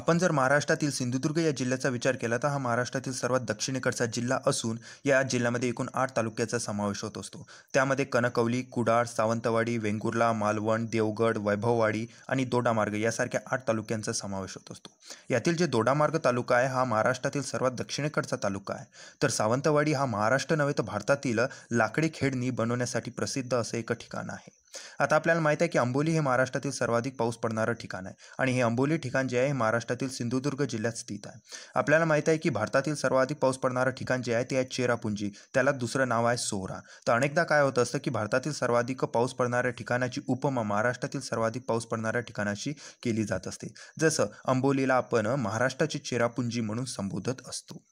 आपण जर महाराष्ट्रातील सिंधुदुर्ग या जिल्ह्याचा विचार केला तर हा महाराष्ट्रातील सर्वात दक्षिणेकडचा जिल्हा असून या जिल्ह्यामध्ये एकूण आठ तालुक्याचा समावेश होत असतो त्यामध्ये कनकवली कुडाळ सावंतवाडी वेंगुर्ला मालवण देवगड वैभववाडी आणि दोडामार्ग यासारख्या आठ तालुक्यांचा समावेश होत असतो यातील जे दोडामार्ग तालुका आहे हा महाराष्ट्रातील सर्वात दक्षिणेकडचा तालुका आहे तर सावंतवाडी हा महाराष्ट्र नव्हे तर भारतातील लाकडी खेडणी बनवण्यासाठी प्रसिद्ध असं एक ठिकाण आहे आता आपल्याला माहिती आहे की अंबोली हे महाराष्ट्रातील सर्वाधिक पाऊस पडणारं ठिकाण आहे आणि हे अंबोली ठिकाण जे आहे महाराष्ट्र महाराष्ट्रातील सिंधुदुर्ग जिल्ह्यात स्थित आहे आपल्याला माहित आहे की भारतातील सर्वाधिक पाऊस पडणारं ठिकाण जे आहे ते आहे चेरापुंजी त्याला दुसरं नाव आहे सोहरा तर अनेकदा काय होत असतं की भारतातील सर्वाधिक पाऊस पडणाऱ्या ठिकाणाची उपमा महाराष्ट्रातील सर्वाधिक पाऊस पडणाऱ्या ठिकाणाशी केली जात असते जसं अंबोलीला आपण महाराष्ट्राची चेरापुंजी म्हणून संबोधत असतो